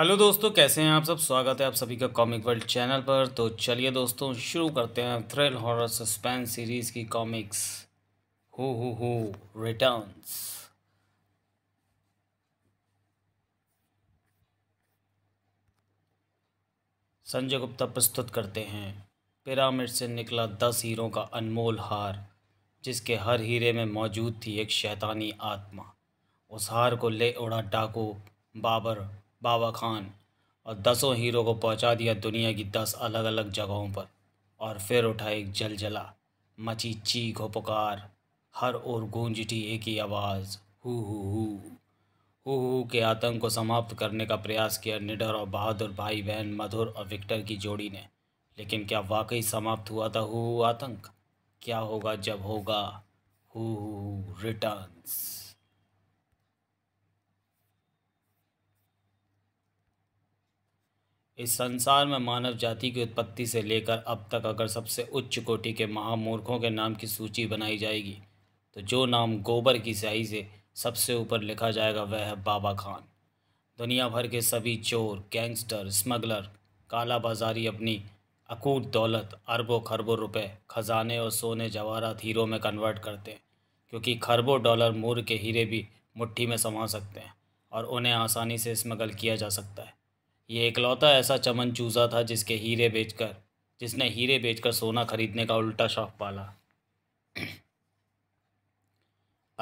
Hello दोस्तों कैसे हैं आप सब स्वागत है आप सभी का कॉमिक वर्ल्ड चैनल पर तो चलिए दोस्तों शुरू करते हैं थ्रिल हॉरर सस्पेंस सीरीज़ की कॉमिक्स हो हो हो रिटर्न्स संजय गुप्ता प्रस्तुत करते हैं पिरामिड से निकला दस हीरों का अनमोल हार जिसके हर हीरे में मौजूद थी एक शैतानी आत्मा उस हार को ले उड़ा डाकू बाबर बाबा खान और दसों हीरो को पहुंचा दिया दुनिया की दस अलग अलग जगहों पर और फिर उठा एक जल जला मची चीख पुकार हर ओर गूंज उठी एक ही आवाज़ हु हु हु हु हु के आतंक को समाप्त करने का प्रयास किया निडर और बहादुर भाई बहन मधुर और विक्टर की जोड़ी ने लेकिन क्या वाकई समाप्त हुआ था हु आतंक क्या होगा जब होगा हु रिटर्न्स इस संसार में मानव जाति की उत्पत्ति से लेकर अब तक अगर सबसे उच्च कोटि के महामूर्खों के नाम की सूची बनाई जाएगी तो जो नाम गोबर की स्याही से सबसे ऊपर लिखा जाएगा वह है बाबा खान दुनिया भर के सभी चोर गैंगस्टर स्मगलर काला बाजारी अपनी अकूट दौलत अरबों खरबों रुपए खजाने और सोने जवाहरात हीरो में कन्वर्ट करते हैं क्योंकि खरबों डॉलर मूर के हीरे भी मुट्ठी में समा सकते हैं और उन्हें आसानी से स्मगल किया जा सकता है ये इकलौता ऐसा चमन चूजा था जिसके हीरे बेचकर जिसने हीरे बेचकर सोना खरीदने का उल्टा शौक पाला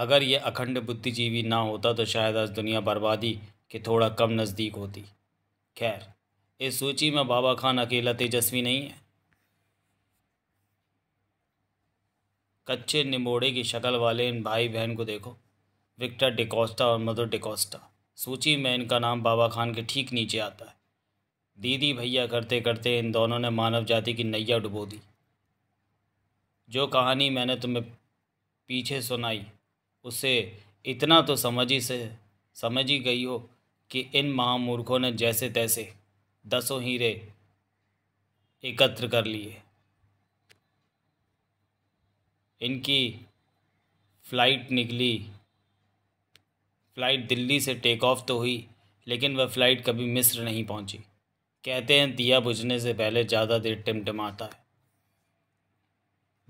अगर ये अखंड बुद्धिजीवी ना होता तो शायद आज दुनिया बर्बादी के थोड़ा कम नज़दीक होती खैर इस सूची में बाबा खान अकेला तेजस्वी नहीं है कच्चे निमोड़े की शक्ल वाले इन भाई बहन को देखो विक्टर डिकोस्टा और मधुर डिकोस्टा सूची में इनका नाम बाबा खान के ठीक नीचे आता है दीदी भैया करते करते इन दोनों ने मानव जाति की नैया डुबो दी जो कहानी मैंने तुम्हें पीछे सुनाई उसे इतना तो समझ ही से समझ ही गई हो कि इन महामूर्खों ने जैसे तैसे दसों हीरे एकत्र कर लिए इनकी फ़्लाइट निकली फ़्लाइट दिल्ली से टेक ऑफ़ तो हुई लेकिन वह फ़्लाइट कभी मिस्र नहीं पहुंची कहते हैं दिया बुझने से पहले ज़्यादा देर टिमटिमाता है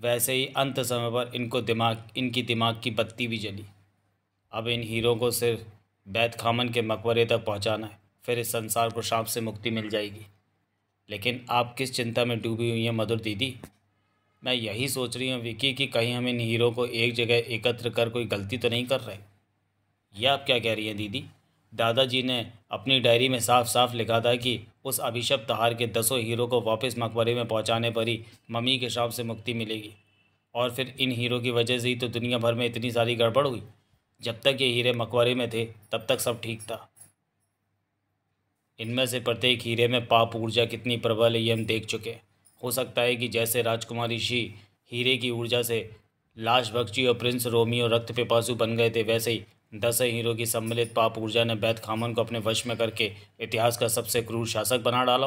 वैसे ही अंत समय पर इनको दिमाग इनकी दिमाग की बत्ती भी जली अब इन हीरो को सिर्फ बैत खामन के मकबरे तक पहुंचाना है फिर इस संसार को शाप से मुक्ति मिल जाएगी लेकिन आप किस चिंता में डूबी हुई हैं मधुर दीदी मैं यही सोच रही हूँ विकी कि कहीं हम इन हीरो को एक जगह एकत्र कर कोई गलती तो नहीं कर रहे यह आप क्या कह रही हैं दीदी दादाजी ने अपनी डायरी में साफ साफ लिखा था कि उस अभिशप तहार के दसों हीरो को वापस मकबरे में पहुंचाने पर ही मम्मी के शाप से मुक्ति मिलेगी और फिर इन हीरो की वजह से ही तो दुनिया भर में इतनी सारी गड़बड़ हुई जब तक ये हीरे मकबरे में थे तब तक सब ठीक था इनमें से प्रत्येक हीरे में पाप ऊर्जा कितनी प्रबल है ये हम देख चुके हो सकता है कि जैसे राजकुमारी शी हीरे की ऊर्जा से लाश भक्षी और प्रिंस रोमियो रक्त पिपासु बन गए थे वैसे ही दस हीरो की सम्मिलित पाप ऊर्जा ने बैत खामन को अपने वश में करके इतिहास का सबसे क्रूर शासक बना डाला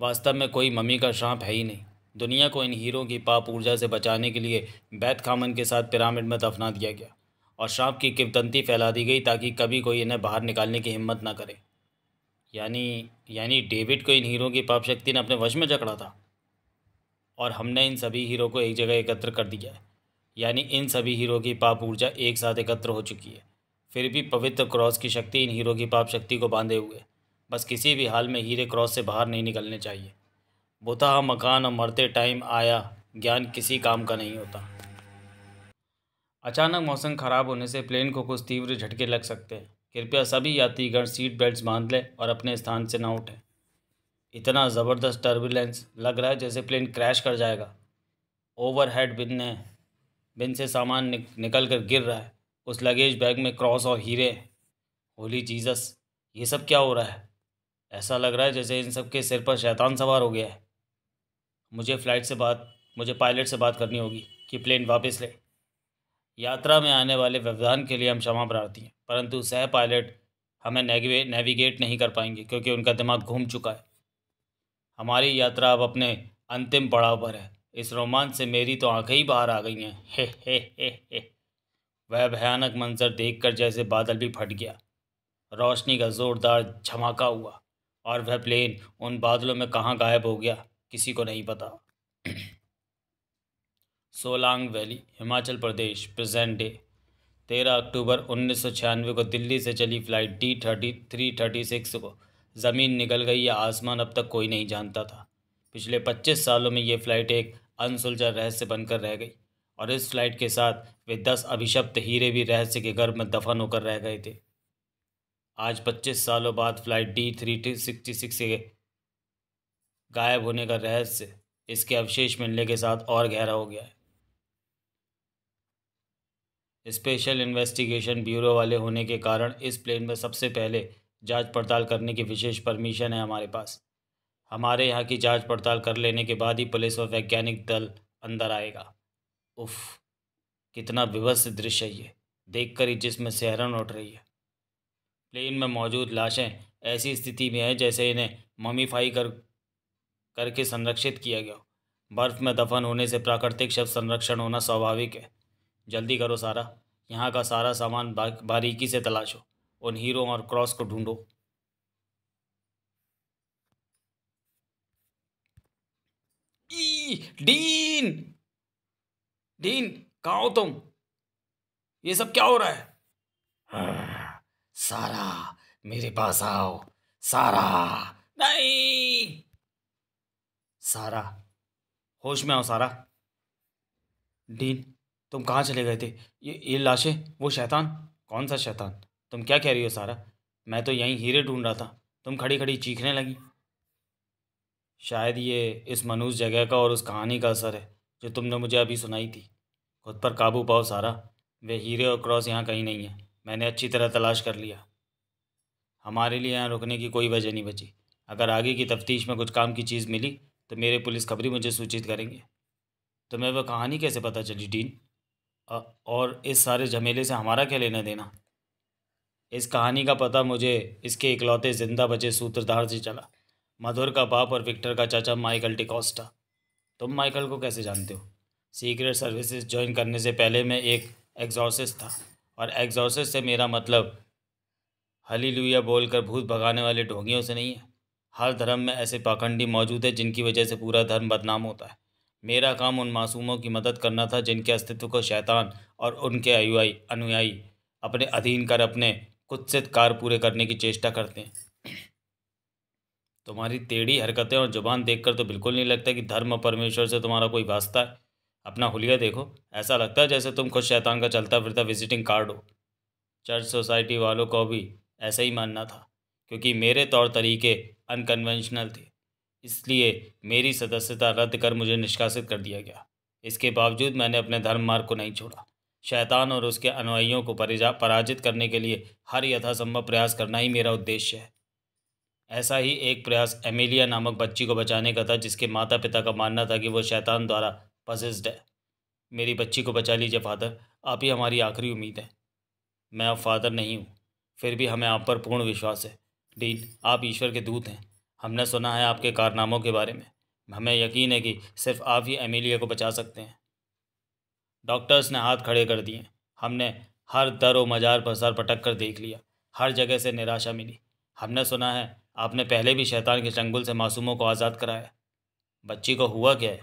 वास्तव में कोई मम्मी का श्राप है ही नहीं दुनिया को इन हीरों की पाप ऊर्जा से बचाने के लिए बैत खामन के साथ पिरामिड में दफना दिया गया और श्राप की किवतंती फैला दी गई ताकि कभी कोई इन्हें बाहर निकालने की हिम्मत ना करे यानी यानी डेविड को इन हीरो की पाप शक्ति ने अपने वश में जकड़ा था और हमने इन सभी हीरो को एक जगह एकत्र कर दिया है यानी इन सभी हीरो की पाप ऊर्जा एक साथ एकत्र हो चुकी है फिर भी पवित्र क्रॉस की शक्ति इन हीरो की पाप शक्ति को बांधे हुए बस किसी भी हाल में हीरे क्रॉस से बाहर नहीं निकलने चाहिए बोता मकान और मरते टाइम आया ज्ञान किसी काम का नहीं होता अचानक मौसम खराब होने से प्लेन को कुछ तीव्र झटके लग सकते हैं कृपया सभी यात्रीगण सीट बेल्ट बांध लें और अपने स्थान से ना उठें इतना ज़बरदस्त टर्बुलेंस लग रहा है जैसे प्लेन क्रैश कर जाएगा ओवरहेड बिन है बिन से सामान निक, निकल कर गिर रहा है उस लगेज बैग में क्रॉस और हीरे होली जीसस ये सब क्या हो रहा है ऐसा लग रहा है जैसे इन सब के सिर पर शैतान सवार हो गया है मुझे फ़्लाइट से बात मुझे पायलट से बात करनी होगी कि प्लेन वापस ले यात्रा में आने वाले व्यवधान के लिए हम क्षमा प्रार्थी हैं परंतु सह पायलट हमें नेविगेट नहीं कर पाएंगे क्योंकि उनका दिमाग घूम चुका है हमारी यात्रा अब अपने अंतिम पड़ाव पर है इस रोमांच से मेरी तो आंखें ही बाहर आ गई हैं हे हे हे हे वह भयानक मंजर देखकर जैसे बादल भी फट गया रोशनी का ज़ोरदार झमाका हुआ और वह प्लेन उन बादलों में कहाँ गायब हो गया किसी को नहीं पता Solang valley Himachal Pradesh present day तेरह अक्टूबर उन्नीस सौ छियानवे को दिल्ली से चली flight D thirty three thirty six को ज़मीन निकल गई या आसमान अब तक कोई नहीं जानता था पिछले 25 सालों में ये फ़्लाइट एक अनसुलझा रहस्य बनकर रह गई और इस फ्लाइट के साथ वे दस अभिशप्त हीरे भी रहस्य के गर्भ में दफन होकर रह गए थे आज 25 सालों बाद flight D three sixty six से गायब होने का रहस्य इसके अवशेष मिलने के साथ और गहरा हो गया है स्पेशल इन्वेस्टिगेशन ब्यूरो वाले होने के कारण इस प्लेन में सबसे पहले जांच पड़ताल करने की विशेष परमिशन है हमारे पास हमारे यहाँ की जांच पड़ताल कर लेने के बाद ही पुलिस व वैज्ञानिक दल अंदर आएगा उफ कितना विभत्स दृश्य है ये देखकर ही जिसमें सहरन उठ रही है प्लेन में मौजूद लाशें ऐसी स्थिति में हैं जैसे इन्हें ममीफाई कर करके संरक्षित किया गया बर्फ़ में दफन होने से प्राकृतिक शव संरक्षण होना स्वाभाविक है जल्दी करो सारा यहाँ का सारा सामान बारीकी से तलाशो उन हीरो और क्रॉस को ढूंढो डीन डीन कहा हो तुम ये सब क्या हो रहा है हाँ, सारा मेरे पास आओ सारा नहीं सारा होश में आओ सारा डीन तुम कहाँ चले गए थे ये ये लाशें वो शैतान कौन सा शैतान तुम क्या कह रही हो सारा मैं तो यहीं हीरे ढूंढ रहा था तुम खड़ी खड़ी चीखने लगी शायद ये इस मनूस जगह का और उस कहानी का असर है जो तुमने मुझे अभी सुनाई थी खुद पर काबू पाओ सारा वे हीरे और क्रॉस यहाँ कहीं नहीं है मैंने अच्छी तरह तलाश कर लिया हमारे लिए यहाँ रुकने की कोई वजह नहीं बची अगर आगे की तफ्तीश में कुछ काम की चीज़ मिली तो मेरे पुलिस खबरी मुझे सूचित करेंगे तुम्हें वह कहानी कैसे पता चली डीन और इस सारे झमेले से हमारा क्या लेना देना इस कहानी का पता मुझे इसके इकलौते ज़िंदा बचे सूत्रधार से चला मधुर का बाप और विक्टर का चाचा माइकल डिकॉस्टा तुम माइकल को कैसे जानते हो सीक्रेट सर्विसेज ज्वाइन करने से पहले मैं एक एग्जॉसिस था और एग्जॉसिस से मेरा मतलब हली लुया बोलकर भूत भगाने वाले ढोंगियों से नहीं है हर धर्म में ऐसे पाखंडी मौजूद है जिनकी वजह से पूरा धर्म बदनाम होता है मेरा काम उन मासूमों की मदद करना था जिनके अस्तित्व को शैतान और उनके अयुआई अनुयायी अपने अधीन कर अपने कुत्सित कार पूरे करने की चेष्टा करते हैं तुम्हारी टेढ़ी हरकतें और ज़ुबान देखकर तो बिल्कुल नहीं लगता कि धर्म और परमेश्वर से तुम्हारा कोई वास्ता है अपना हुलिया देखो ऐसा लगता है जैसे तुम खुद शैतान का चलता फिरता विजिटिंग कार्ड हो चर्च सोसाइटी वालों को भी ऐसा ही मानना था क्योंकि मेरे तौर तरीके अनकन्वेंशनल थे इसलिए मेरी सदस्यता रद्द कर मुझे निष्कासित कर दिया गया इसके बावजूद मैंने अपने धर्म मार्ग को नहीं छोड़ा शैतान और उसके अनुयायियों को पराजित करने के लिए हर यथासंभव प्रयास करना ही मेरा उद्देश्य है ऐसा ही एक प्रयास एमिलिया नामक बच्ची को बचाने का था जिसके माता पिता का मानना था कि वह शैतान द्वारा पजिस्ड है मेरी बच्ची को बचा लीजिए फादर आप ही हमारी आखिरी उम्मीद है मैं अब फादर नहीं हूँ फिर भी हमें आप पर पूर्ण विश्वास है डीन आप ईश्वर के दूत हैं हमने सुना है आपके कारनामों के बारे में हमें यकीन है कि सिर्फ आप ही एमिलिया को बचा सकते हैं डॉक्टर्स ने हाथ खड़े कर दिए हमने हर दर व मजार पर सर पटक कर देख लिया हर जगह से निराशा मिली हमने सुना है आपने पहले भी शैतान के चंगुल से मासूमों को आज़ाद कराया बच्ची को हुआ क्या है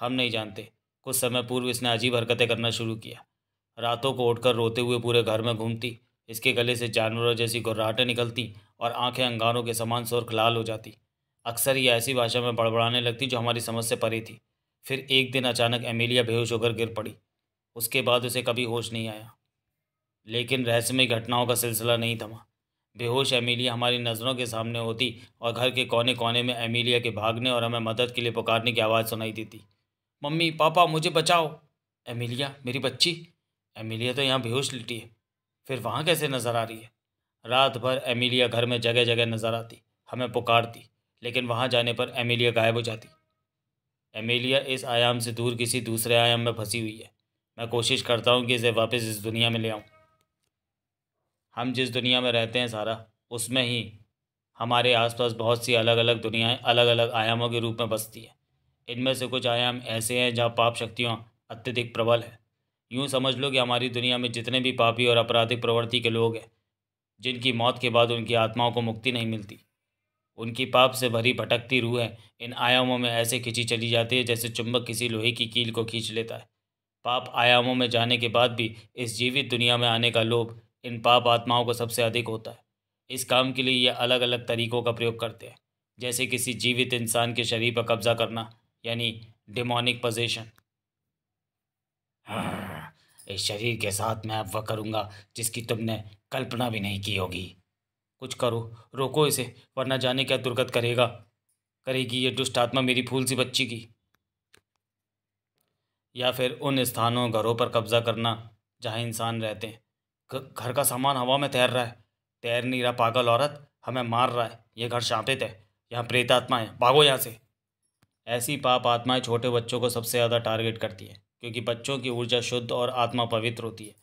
हम नहीं जानते कुछ समय पूर्व इसने अजीब हरकतें करना शुरू किया रातों को उठकर रोते हुए पूरे घर में घूमती इसके गले से जानवरों जैसी गुर्राहटें निकलती और आंखें अंगारों के समान सुर्ख लाल हो जाती अक्सर ये ऐसी भाषा में बड़बड़ाने लगती जो हमारी समझ से परी थी फिर एक दिन अचानक एमिलिया बेहोश होकर गिर पड़ी उसके बाद उसे कभी होश नहीं आया लेकिन रहस्यमय घटनाओं का सिलसिला नहीं थमा बेहोश एमिलिया हमारी नज़रों के सामने होती और घर के कोने कोने में एमिलिया के भागने और हमें मदद के लिए पुकारने की आवाज़ सुनाई देती मम्मी पापा मुझे बचाओ एमिलिया मेरी बच्ची एमिलिया तो यहाँ बेहोश लिटी है फिर वहाँ कैसे नज़र आ रही है रात भर एमिलिया घर में जगह जगह नज़र आती हमें पुकारती लेकिन वहाँ जाने पर एमिलिया गायब हो जाती एमिलिया इस आयाम से दूर किसी दूसरे आयाम में फंसी हुई है मैं कोशिश करता हूँ कि इसे वापस इस दुनिया में ले आऊँ हम जिस दुनिया में रहते हैं सारा उसमें ही हमारे आसपास बहुत सी अलग अलग दुनियाएं अलग अलग आयामों के रूप में बसती हैं इनमें से कुछ आयाम ऐसे हैं जहाँ पाप शक्तियाँ अत्यधिक प्रबल है यूँ समझ लो कि हमारी दुनिया में जितने भी पापी और आपराधिक प्रवृत्ति के लोग हैं जिनकी मौत के बाद उनकी आत्माओं को मुक्ति नहीं मिलती उनकी पाप से भरी भटकती रूहें इन आयामों में ऐसे खिंची चली जाती है जैसे चुंबक किसी लोहे की कील को खींच लेता है पाप आयामों में जाने के बाद भी इस जीवित दुनिया में आने का लोभ इन पाप आत्माओं को सबसे अधिक होता है इस काम के लिए ये अलग अलग तरीक़ों का प्रयोग करते हैं जैसे किसी जीवित इंसान के शरीर पर कब्ज़ा करना यानी डिमोनिक पोजेशन हाँ, इस शरीर के साथ मैं अब वह करूँगा जिसकी तुमने कल्पना भी नहीं की होगी कुछ करो रोको इसे वरना जाने क्या दुर्गत करेगा करेगी ये दुष्ट आत्मा मेरी फूल सी बच्ची की या फिर उन स्थानों घरों पर कब्ज़ा करना जहाँ इंसान रहते हैं घर का सामान हवा में तैर रहा है तैर नहीं रहा पागल औरत हमें मार रहा है ये घर शापित है यहाँ प्रेत आत्मा है भागो यहाँ से ऐसी पाप आत्माएं छोटे बच्चों को सबसे ज़्यादा टारगेट करती हैं क्योंकि बच्चों की ऊर्जा शुद्ध और आत्मा पवित्र होती है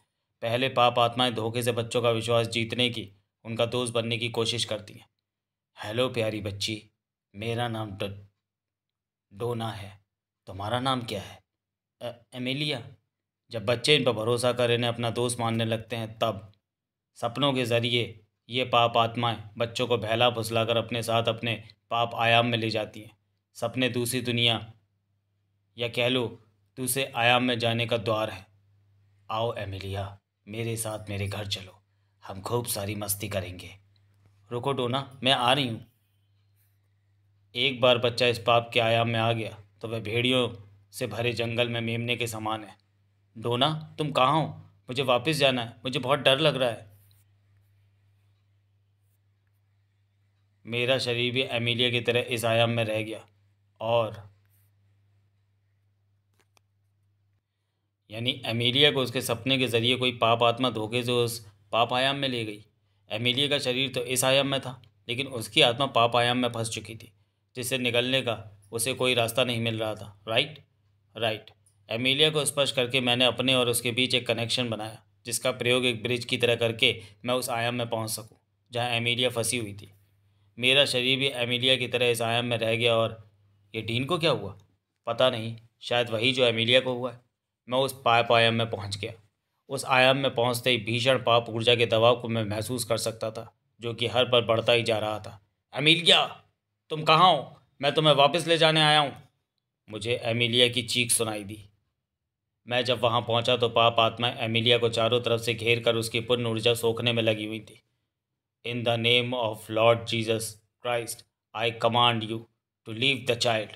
पहले पाप आत्माएं धोखे से बच्चों का विश्वास जीतने की उनका दोस्त बनने की कोशिश करती हैं हेलो प्यारी बच्ची मेरा नाम डोना है तुम्हारा नाम क्या है एमिलिया जब बच्चे इन पर भरोसा कर इन्हें अपना दोस्त मानने लगते हैं तब सपनों के ज़रिए ये पाप आत्माएं बच्चों को बहला फुसला कर अपने साथ अपने पाप आयाम में ले जाती हैं सपने दूसरी दुनिया या कह लो दूसरे आयाम में जाने का द्वार है आओ एमिलिया मेरे साथ मेरे घर चलो हम खूब सारी मस्ती करेंगे रुको डोना मैं आ रही हूँ एक बार बच्चा इस पाप के आयाम में आ गया तो वह भेड़ियों से भरे जंगल में मेमने के समान है डोना हम्म। तुम कहाँ हो मुझे वापस जाना है मुझे बहुत डर लग रहा है मेरा शरीर भी एमिलिया की तरह इस आयाम में रह गया और यानी एमिलिया को उसके सपने के ज़रिए कोई पाप आत्मा धोखे से उस पाप आयाम में ले गई एमिलिया का शरीर तो इस आयाम में था लेकिन उसकी आत्मा पाप आयाम में फंस चुकी थी जिससे निकलने का उसे कोई रास्ता नहीं मिल रहा था राइट राइट एमिलिया को स्पष्ट करके मैंने अपने और उसके बीच एक कनेक्शन बनाया जिसका प्रयोग एक ब्रिज की तरह करके मैं उस आयाम में पहुंच सकूं जहां एमिलिया फंसी हुई थी मेरा शरीर भी एमिलिया की तरह इस आयाम में रह गया और ये डीन को क्या हुआ पता नहीं शायद वही जो एमिलिया को हुआ है मैं उस पाप आयाम में पहुँच गया उस आयाम में पहुँचते ही भीषण पाप ऊर्जा के दबाव को मैं महसूस कर सकता था जो कि हर पर बढ़ता ही जा रहा था एमिलिया तुम कहाँ हो मैं तुम्हें वापस ले जाने आया हूँ मुझे एमिलिया की चीख सुनाई दी मैं जब वहां पहुंचा तो पाप आत्मा एमिलिया को चारों तरफ से घेर कर उसकी पूर्ण ऊर्जा सोखने में लगी हुई थी in the name of Lord Jesus Christ I command you to leave the child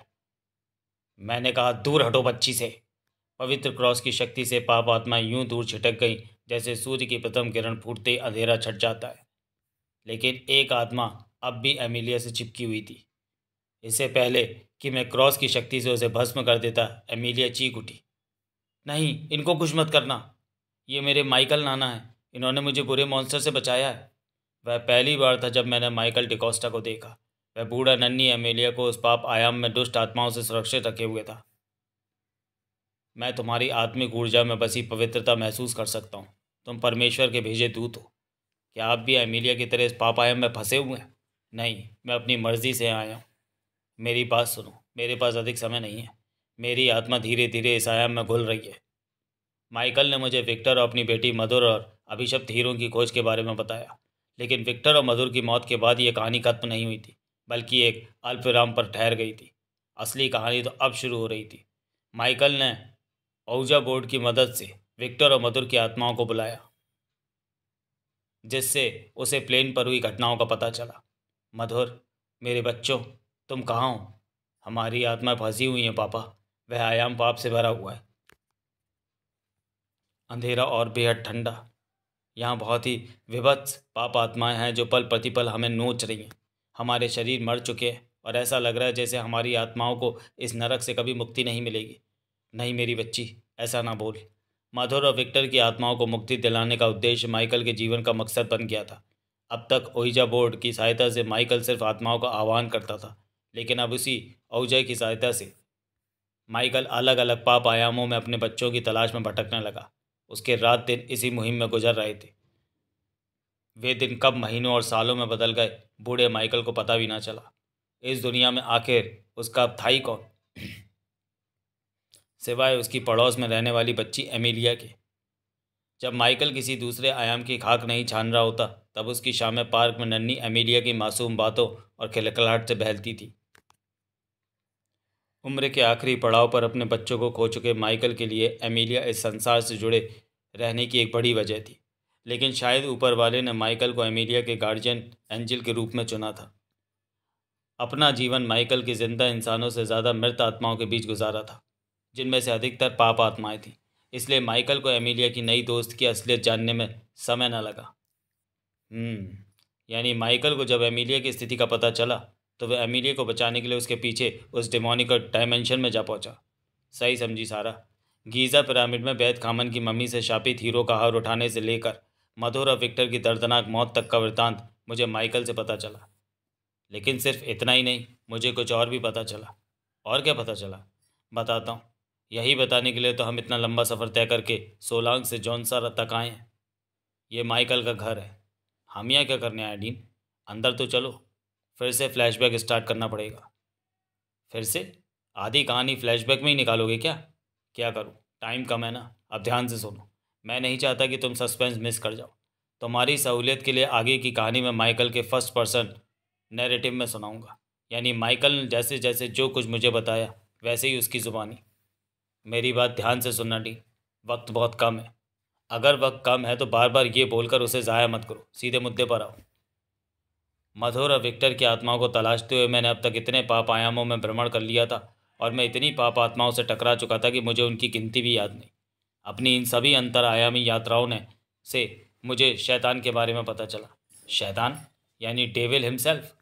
मैंने कहा दूर हटो बच्ची से पवित्र क्रॉस की शक्ति से पाप आत्मा यूं दूर छिटक गई जैसे सूर्य की प्रथम किरण फूटते अंधेरा छट जाता है लेकिन एक आत्मा अब भी एमिलिया से चिपकी हुई थी इससे पहले कि मैं क्रॉस की शक्ति से उसे भस्म कर देता एमिलिया चीख उठी नहीं इनको कुछ मत करना ये मेरे माइकल नाना है इन्होंने मुझे बुरे मॉन्स्टर से बचाया है वह पहली बार था जब मैंने माइकल डिकोस्टा को देखा वह बूढ़ा नन्नी अमेलिया को उस पाप आयाम में दुष्ट आत्माओं से सुरक्षित रखे हुए था मैं तुम्हारी आत्मिक ऊर्जा में बसी पवित्रता महसूस कर सकता हूँ तुम परमेश्वर के भेजे दूत हो क्या आप भी अमेलिया की तरह इस पाप आयाम में फंसे हुए हैं नहीं मैं अपनी मर्ज़ी से आया हूँ मेरी बात सुनो मेरे पास अधिक समय नहीं है मेरी आत्मा धीरे धीरे इस आयाम में घुल रही है माइकल ने मुझे विक्टर और अपनी बेटी मधुर और अभिशप्त हीरों की खोज के बारे में बताया लेकिन विक्टर और मधुर की मौत के बाद ये कहानी खत्म नहीं हुई थी बल्कि एक अल्पविराम पर ठहर गई थी असली कहानी तो अब शुरू हो रही थी माइकल ने ऊर्जा बोर्ड की मदद से विक्टर और मधुर की आत्माओं को बुलाया जिससे उसे प्लेन पर हुई घटनाओं का पता चला मधुर मेरे बच्चों तुम कहाँ हो हमारी आत्माएं फंसी हुई हैं पापा वह आयाम पाप से भरा हुआ है अंधेरा और बेहद ठंडा यहाँ बहुत ही विभत्स पाप आत्माएं हैं जो पल प्रतिपल हमें नोच रही हैं हमारे शरीर मर चुके हैं और ऐसा लग रहा है जैसे हमारी आत्माओं को इस नरक से कभी मुक्ति नहीं मिलेगी नहीं मेरी बच्ची ऐसा ना बोल माधुर और विक्टर की आत्माओं को मुक्ति दिलाने का उद्देश्य माइकल के जीवन का मकसद बन गया था अब तक ओहिजा बोर्ड की सहायता से माइकल सिर्फ आत्माओं का आह्वान करता था लेकिन अब उसी ओजय की सहायता से माइकल अलग अलग पाप आयामों में अपने बच्चों की तलाश में भटकने लगा उसके रात दिन इसी मुहिम में गुजर रहे थे वे दिन कब महीनों और सालों में बदल गए बूढ़े माइकल को पता भी ना चला इस दुनिया में आखिर उसका अब था ही कौन सिवाय उसकी पड़ोस में रहने वाली बच्ची एमिलिया के जब माइकल किसी दूसरे आयाम की खाक नहीं छान रहा होता तब उसकी शामें पार्क में नन्नी एमिलिया की मासूम बातों और खिलखिलाहट से बहलती थी उम्र के आखिरी पड़ाव पर अपने बच्चों को खो चुके माइकल के लिए एमिलिया इस संसार से जुड़े रहने की एक बड़ी वजह थी लेकिन शायद ऊपर वाले ने माइकल को एमिलिया के गार्जियन एंजिल के रूप में चुना था अपना जीवन माइकल की जिंदा इंसानों से ज़्यादा मृत आत्माओं के बीच गुजारा था जिनमें से अधिकतर पाप आत्माएं थीं इसलिए माइकल को एमिलिया की नई दोस्त की असलियत जानने में समय न लगा हम्म, यानी माइकल को जब एमिलिया की स्थिति का पता चला तो वह अमीलिया को बचाने के लिए उसके पीछे उस डेमोनिक डायमेंशन में जा पहुंचा सही समझी सारा गीज़ा पिरामिड में बैत खामन की मम्मी से शापित हीरो का हार उठाने से लेकर मधुर और विक्टर की दर्दनाक मौत तक का वृतांत मुझे माइकल से पता चला लेकिन सिर्फ इतना ही नहीं मुझे कुछ और भी पता चला और क्या पता चला बताता हूँ यही बताने के लिए तो हम इतना लंबा सफ़र तय करके सोलांग से जौनसारा तक आए हैं ये माइकल का घर है हम यहाँ क्या करने आए डीन अंदर तो चलो फिर से फ्लैशबैक स्टार्ट करना पड़ेगा फिर से आधी कहानी फ्लैशबैक में ही निकालोगे क्या क्या करूँ टाइम कम है ना अब ध्यान से सुनो मैं नहीं चाहता कि तुम सस्पेंस मिस कर जाओ तुम्हारी सहूलियत के लिए आगे की कहानी में माइकल के फर्स्ट पर्सन नैरेटिव में सुनाऊंगा यानी माइकल ने जैसे जैसे जो कुछ मुझे बताया वैसे ही उसकी ज़ुबानी मेरी बात ध्यान से सुनना डी वक्त बहुत कम है अगर वक्त कम है तो बार बार ये बोलकर उसे ज़ाया मत करो सीधे मुद्दे पर आओ मधुर और विक्टर की आत्माओं को तलाशते हुए मैंने अब तक इतने पाप आयामों में भ्रमण कर लिया था और मैं इतनी पाप आत्माओं से टकरा चुका था कि मुझे उनकी गिनती भी याद नहीं अपनी इन सभी आयामी यात्राओं ने से मुझे शैतान के बारे में पता चला शैतान यानी डेविल हिमसेल्फ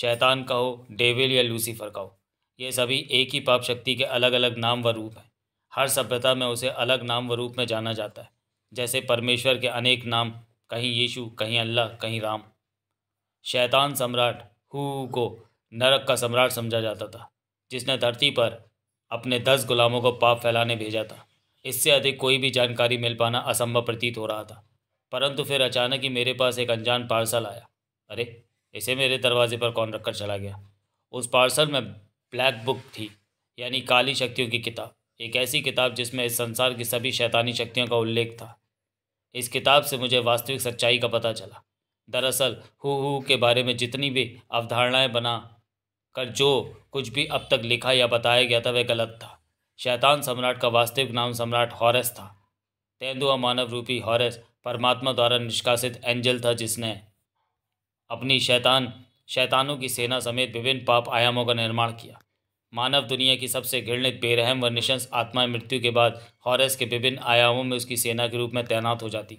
शैतान का हो डेविल या लूसीफर का हो ये सभी एक ही पाप शक्ति के अलग अलग नाम व रूप हैं हर सभ्यता में उसे अलग नाम व रूप में जाना जाता है जैसे परमेश्वर के अनेक नाम कहीं यीशु कहीं अल्लाह कहीं राम शैतान सम्राट हु को नरक का सम्राट समझा जाता था जिसने धरती पर अपने दस गुलामों को पाप फैलाने भेजा था इससे अधिक कोई भी जानकारी मिल पाना असंभव प्रतीत हो रहा था परंतु फिर अचानक ही मेरे पास एक अनजान पार्सल आया अरे इसे मेरे दरवाजे पर कौन रखकर चला गया उस पार्सल में ब्लैक बुक थी यानी काली शक्तियों की किताब एक ऐसी किताब जिसमें इस संसार की सभी शैतानी शक्तियों का उल्लेख था इस किताब से मुझे वास्तविक सच्चाई का पता चला दरअसल हु हु के बारे में जितनी भी अवधारणाएं बना कर जो कुछ भी अब तक लिखा या बताया गया था वह गलत था शैतान सम्राट का वास्तविक नाम सम्राट हॉरेस था तेंदुआ मानव रूपी हॉरेस परमात्मा द्वारा निष्कासित एंजल था जिसने अपनी शैतान शैतानों की सेना समेत विभिन्न पाप आयामों का निर्माण किया मानव दुनिया की सबसे घृणित बेरहम व निशंस आत्माएं मृत्यु के बाद हॉरेस के विभिन्न आयामों में उसकी सेना के रूप में तैनात हो जाती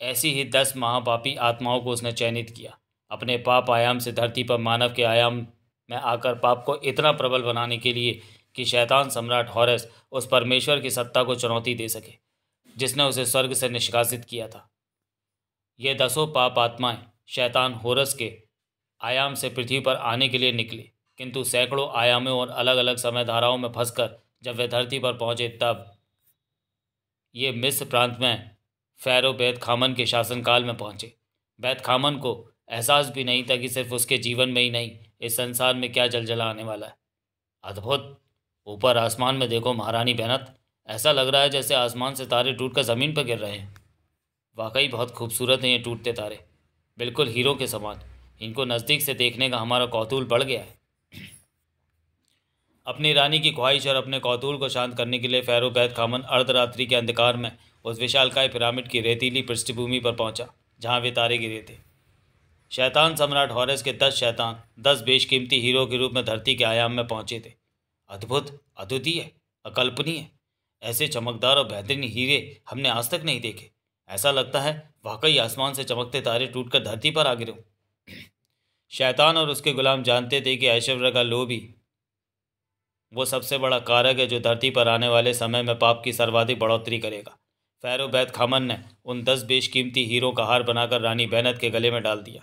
ऐसी ही दस महापापी आत्माओं को उसने चयनित किया अपने पाप आयाम से धरती पर मानव के आयाम में आकर पाप को इतना प्रबल बनाने के लिए कि शैतान सम्राट हॉरस उस परमेश्वर की सत्ता को चुनौती दे सके जिसने उसे स्वर्ग से निष्कासित किया था ये दसों पाप आत्माएं शैतान होरस के आयाम से पृथ्वी पर आने के लिए निकली किंतु सैकड़ों आयामों और अलग अलग समय धाराओं में फंसकर जब वे धरती पर पहुंचे तब ये मिस्र प्रांत में फ़ैर बैत खामन के शासनकाल में पहुँचे बैत खामन को एहसास भी नहीं था कि सिर्फ उसके जीवन में ही नहीं इस संसार में क्या जलजला आने वाला है अद्भुत ऊपर आसमान में देखो महारानी बहनत ऐसा लग रहा है जैसे आसमान से तारे टूट कर ज़मीन पर गिर रहे हैं वाकई बहुत खूबसूरत हैं ये टूटते तारे बिल्कुल हीरो के समान इनको नज़दीक से देखने का हमारा कौतूल बढ़ गया है अपनी रानी की ख्वाहिश और अपने कौतूल को शांत करने के लिए फ़ैरो बैत खामन अर्धरात्रि के अंधकार में उस विशालकाय पिरामिड की रेतीली पृष्ठभूमि पर पहुंचा जहां वे तारे गिरे थे शैतान सम्राट हॉरेस के दस शैतान दस बेशकीमती हीरो के रूप में धरती के आयाम में पहुंचे थे अद्भुत अद्वितीय अकल्पनीय ऐसे चमकदार और बेहतरीन हीरे हमने आज तक नहीं देखे ऐसा लगता है वाकई आसमान से चमकते तारे टूटकर धरती पर आ गिरे शैतान और उसके गुलाम जानते थे कि ऐश्वर्य का लोभी वो सबसे बड़ा कारक है जो धरती पर आने वाले समय में पाप की सर्वाधिक बढ़ोतरी करेगा फैरोबैद खामन ने उन दस बेशकीमती हीरों का हार बनाकर रानी बैनत के गले में डाल दिया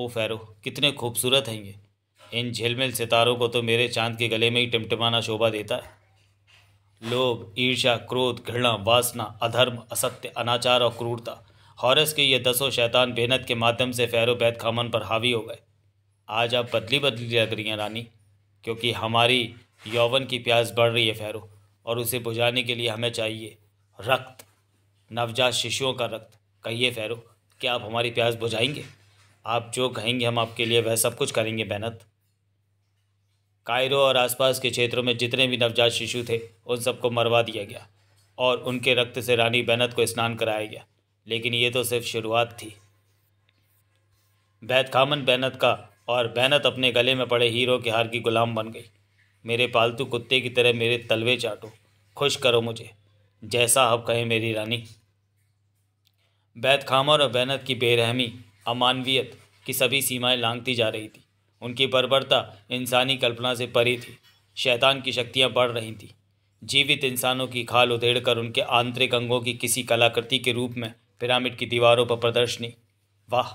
ओ फ़ैरो कितने खूबसूरत हैं ये इन झिलमिल सितारों को तो मेरे चांद के गले में ही टिमटिमाना शोभा देता है लोभ ईर्षा क्रोध घृणा वासना अधर्म असत्य अनाचार और क्रूरता हॉरस के ये दसों शैतान बेनत के माध्यम से फ़ैरो बैद खामन पर हावी हो गए आज आप बदली बदली लग रही हैं रानी क्योंकि हमारी यौवन की प्यास बढ़ रही है फ़ैरो और उसे बुझाने के लिए हमें चाहिए रक्त नवजात शिशुओं का रक्त कहिए फैरो क्या आप हमारी प्यास बुझाएंगे आप जो कहेंगे हम आपके लिए वह सब कुछ करेंगे बेनत कायरों और आसपास के क्षेत्रों में जितने भी नवजात शिशु थे उन सबको मरवा दिया गया और उनके रक्त से रानी बेनत को स्नान कराया गया लेकिन ये तो सिर्फ शुरुआत थी बैत खामन बैनत का और बैनत अपने गले में पड़े हीरो के हार की गुलाम बन गई मेरे पालतू कुत्ते की तरह मेरे तलवे चाटो खुश करो मुझे जैसा आप कहें मेरी रानी बैत खामर और बैनत की बेरहमी अमानवीयत की सभी सीमाएं लांघती जा रही थी उनकी बर्बरता इंसानी कल्पना से परी थी शैतान की शक्तियाँ बढ़ रही थीं जीवित इंसानों की खाल उधेड़ कर उनके आंतरिक अंगों की किसी कलाकृति के रूप में पिरामिड की दीवारों पर प्रदर्शनी वाह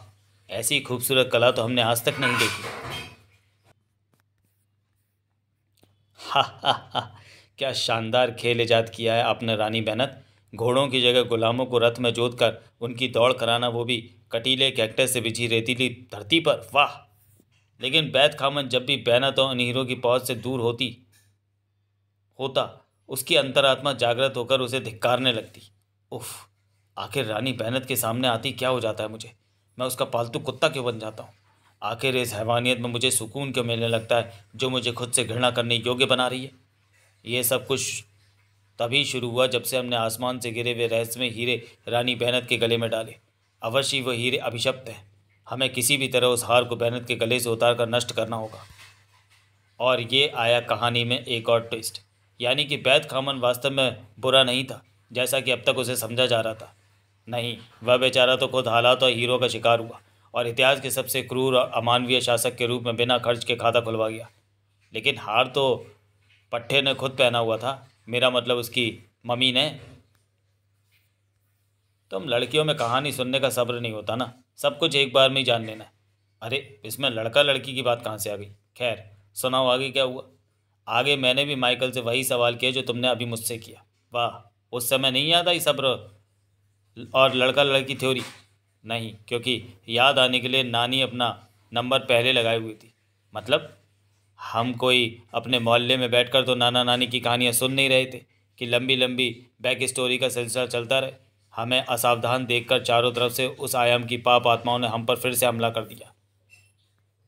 ऐसी खूबसूरत कला तो हमने आज तक नहीं देखी हा हा हा क्या शानदार खेल ईजाद किया है आपने रानी बहनत घोड़ों की जगह गुलामों को रथ में जोत कर उनकी दौड़ कराना वो भी कटीले कैक्टस से बिछी रेतीली धरती पर वाह लेकिन बैत खामन जब भी बहना तो उन हीरो की पौध से दूर होती होता उसकी अंतरात्मा जागृत होकर उसे धिक्कारने लगती उफ आखिर रानी बहनत के सामने आती क्या हो जाता है मुझे मैं उसका पालतू कुत्ता क्यों बन जाता हूँ आखिर इस हैवानियत में मुझे सुकून क्यों मिलने लगता है जो मुझे खुद से घृणा करने योग्य बना रही है ये सब कुछ तभी शुरू हुआ जब से हमने आसमान से गिरे हुए रहस्यमय हीरे रानी बहनत के गले में डाले अवश्य वह हीरे अभिशप्त हैं हमें किसी भी तरह उस हार को बहनत के गले से उतार कर नष्ट करना होगा और ये आया कहानी में एक और ट्विस्ट यानी कि बैद खामन वास्तव में बुरा नहीं था जैसा कि अब तक उसे समझा जा रहा था नहीं वह बेचारा तो खुद हालात और हीरो का शिकार हुआ और इतिहास के सबसे क्रूर और अमानवीय शासक के रूप में बिना खर्च के खाता खुलवा गया लेकिन हार तो पट्टे ने खुद पहना हुआ था मेरा मतलब उसकी मम्मी ने तुम लड़कियों में कहानी सुनने का सब्र नहीं होता ना सब कुछ एक बार में ही जान लेना अरे इसमें लड़का लड़की की बात कहाँ से आ गई खैर सुनाओ आगे क्या हुआ आगे मैंने भी माइकल से वही सवाल किया जो तुमने अभी मुझसे किया वाह उस समय नहीं याद आई सब्र और लड़का लड़की थ्योरी नहीं क्योंकि याद आने के लिए नानी अपना नंबर पहले लगाई हुई थी मतलब हम कोई अपने मोहल्ले में बैठकर तो नाना नानी की कहानियाँ सुन नहीं रहे थे कि लंबी लंबी बैक स्टोरी का सिलसिला चलता रहे हमें असावधान देखकर चारों तरफ से उस आयाम की पाप आत्माओं ने हम पर फिर से हमला कर दिया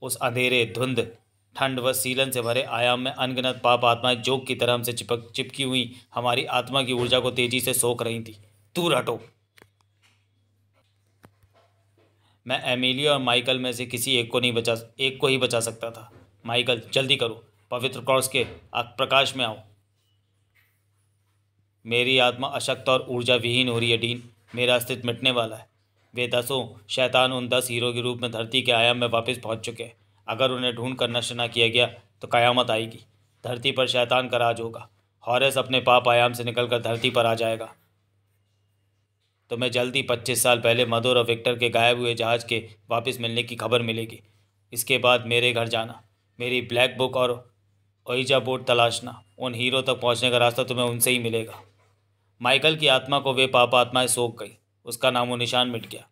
उस अंधेरे धुंध ठंड व सीलन से भरे आयाम में अनगिनत पाप आत्माएं जोक की तरह हमसे चिपक चिपकी हुई हमारी आत्मा की ऊर्जा को तेजी से सोख रही थी दूर हटो मैं एमिलिया और माइकल में से किसी एक को नहीं बचा एक को ही बचा सकता था माइकल जल्दी करो पवित्र क्रॉस के प्रकाश में आओ मेरी आत्मा अशक्त और ऊर्जा विहीन हो रही है डीन मेरा अस्तित्व मिटने वाला है वे दसों शैतान उन दस हीरो के रूप में धरती के आयाम में वापस पहुंच चुके हैं अगर उन्हें ढूंढ कर नष्ट न किया गया तो कयामत आएगी धरती पर शैतान का राज होगा हॉरेस अपने पाप आयाम से निकलकर धरती पर आ जाएगा तुम्हें तो मैं जल्दी पच्चीस साल पहले मधुर और विक्टर के गायब हुए जहाज के वापस मिलने की खबर मिलेगी इसके बाद मेरे घर जाना मेरी ब्लैक बुक और ओइजा बोर्ड तलाशना उन हीरो तक पहुंचने का रास्ता तुम्हें उनसे ही मिलेगा माइकल की आत्मा को वे पाप आत्माएं सोक गई उसका नामो निशान मिट गया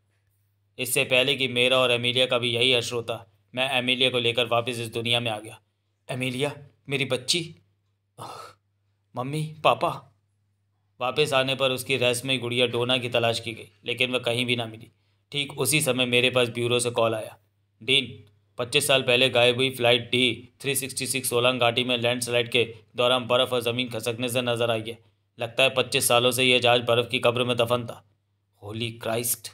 इससे पहले कि मेरा और एमिलिया का भी यही अशर होता मैं एमिलिया को लेकर वापस इस दुनिया में आ गया एमिलिया मेरी बच्ची मम्मी पापा वापस आने पर उसकी रहस्यमय गुड़िया डोना की तलाश की गई लेकिन वह कहीं भी ना मिली ठीक उसी समय मेरे पास ब्यूरो से कॉल आया डीन पच्चीस साल पहले गायब हुई flight D three sixty six Solang घाटी में लैंडस्लाइड के दौरान बर्फ़ और ज़मीन खसकने से नजर आई है लगता है पच्चीस सालों से यह जहाज़ बर्फ़ की कब्र में दफन था होली क्राइस्ट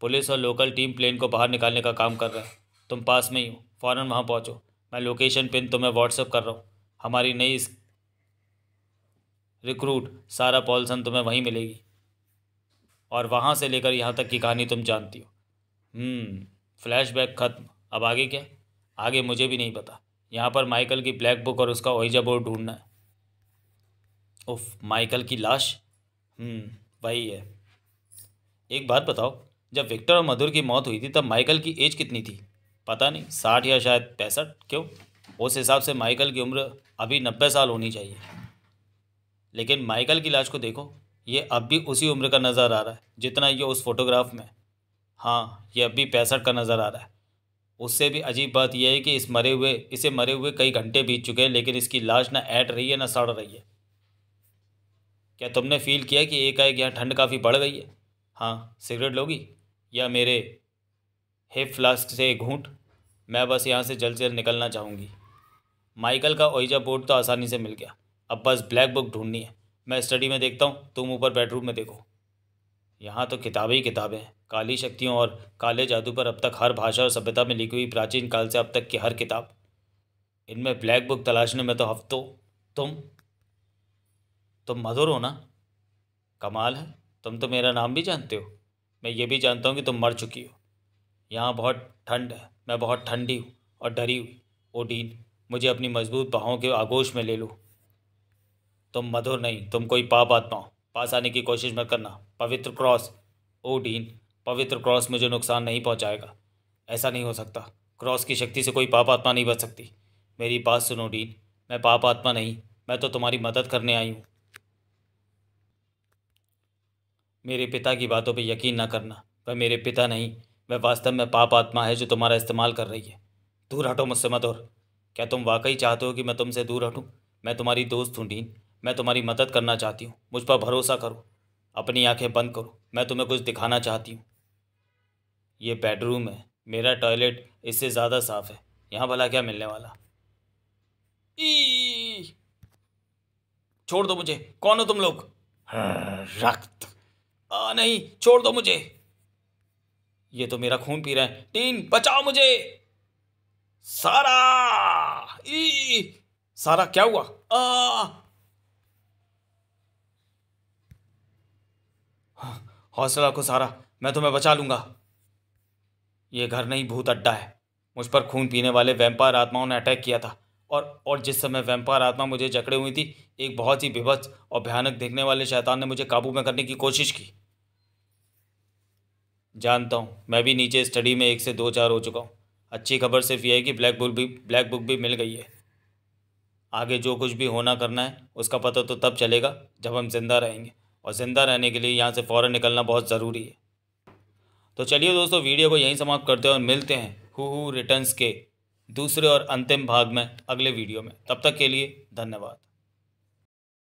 पुलिस और लोकल टीम प्लेन को बाहर निकालने का काम कर रहा है तुम पास में ही हो फ़ौर वहाँ पहुँचो मैं लोकेशन पिन तुम्हें व्हाट्सअप कर रहा हूँ हमारी नई रिक्रूट सारा पॉलसन तुम्हें वहीं मिलेगी और वहाँ से लेकर यहाँ तक की कहानी तुम जानती हो हम्म फ्लैशबैक ख़त्म अब आगे क्या आगे मुझे भी नहीं पता यहाँ पर माइकल की ब्लैक बुक और उसका ओइजा बोर्ड ढूंढना है उफ माइकल की लाश हम्म, वही है एक बात बताओ जब विक्टर और मधुर की मौत हुई थी तब माइकल की एज कितनी थी पता नहीं साठ या शायद पैंसठ क्यों उस हिसाब से माइकल की उम्र अभी नब्बे साल होनी चाहिए लेकिन माइकल की लाश को देखो ये अब भी उसी उम्र का नज़र आ रहा है जितना ये उस फोटोग्राफ में हाँ यह भी पैंसठ का नज़र आ रहा है उससे भी अजीब बात यह है कि इस मरे हुए इसे मरे हुए कई घंटे बीत चुके हैं लेकिन इसकी लाश ना ऐट रही है ना सड़ रही है क्या तुमने फील किया कि एकाएक यहाँ ठंड काफ़ी बढ़ गई है हाँ सिगरेट लोगी या मेरे हेप फ्लास्क से घूंट मैं बस यहाँ से जल्द से जल्द निकलना चाहूँगी माइकल का ओइजा बोर्ड तो आसानी से मिल गया अब बस ब्लैक बुक ढूंढनी है मैं स्टडी में देखता हूँ तुम ऊपर बेडरूम में देखो यहाँ तो किताबें ही किताबें हैं काली शक्तियों और काले जादू पर अब तक हर भाषा और सभ्यता में लिखी हुई प्राचीन काल से अब तक की हर किताब इनमें ब्लैक बुक तलाशने में तो हफ्तों तुम तुम मधुर हो ना कमाल है तुम तो मेरा नाम भी जानते हो मैं ये भी जानता हूँ कि तुम मर चुकी हो यहाँ बहुत ठंड है मैं बहुत ठंडी हूँ और डरी हुई ओ डीन मुझे अपनी मजबूत बाहों के आगोश में ले लो तुम मधुर नहीं तुम कोई पाप आत्मा हो पास आने की कोशिश मत करना पवित्र क्रॉस ओ डीन पवित्र क्रॉस मुझे नुकसान नहीं पहुंचाएगा ऐसा नहीं हो सकता क्रॉस की शक्ति से कोई पाप आत्मा नहीं बच सकती मेरी बात सुनो डीन मैं पाप आत्मा नहीं मैं तो तुम्हारी मदद करने आई हूँ मेरे पिता की बातों पर यकीन ना करना वह मेरे पिता नहीं वह वास्तव में पाप आत्मा है जो तुम्हारा इस्तेमाल कर रही है दूर हटो मुझसे मत और क्या तुम वाकई चाहते हो कि मैं तुमसे दूर हटूँ मैं तुम्हारी दोस्त हूँ डीन मैं तुम्हारी मदद करना चाहती हूँ मुझ पर भरोसा करो अपनी आंखें बंद करो मैं तुम्हें कुछ दिखाना चाहती हूँ ये बेडरूम है मेरा टॉयलेट इससे ज़्यादा साफ़ है यहाँ भला क्या मिलने वाला ई छोड़ दो मुझे कौन हो तुम लोग हाँ, रक्त आ नहीं छोड़ दो मुझे ये तो मेरा खून पी रहा है टीन बचाओ मुझे सारा ई सारा क्या हुआ आ हाँ, हौसला को सारा मैं तुम्हें बचा लूंगा ये घर नहीं भूत अड्डा है मुझ पर खून पीने वाले वैम्पायर आत्माओं ने अटैक किया था और और जिस समय वैम्पायर आत्मा मुझे जकड़े हुई थी एक बहुत ही विभत्स और भयानक देखने वाले शैतान ने मुझे काबू में करने की कोशिश की जानता हूँ मैं भी नीचे स्टडी में एक से दो चार हो चुका हूँ अच्छी खबर सिर्फ यह है कि ब्लैक बुक भी ब्लैक बुक भी मिल गई है आगे जो कुछ भी होना करना है उसका पता तो तब चलेगा जब हम जिंदा रहेंगे और ज़िंदा रहने के लिए यहाँ से फ़ौर निकलना बहुत ज़रूरी है तो चलिए दोस्तों वीडियो को यहीं समाप्त करते हैं और मिलते हैं हु हु रिटर्न्स के दूसरे और अंतिम भाग में अगले वीडियो में तब तक के लिए धन्यवाद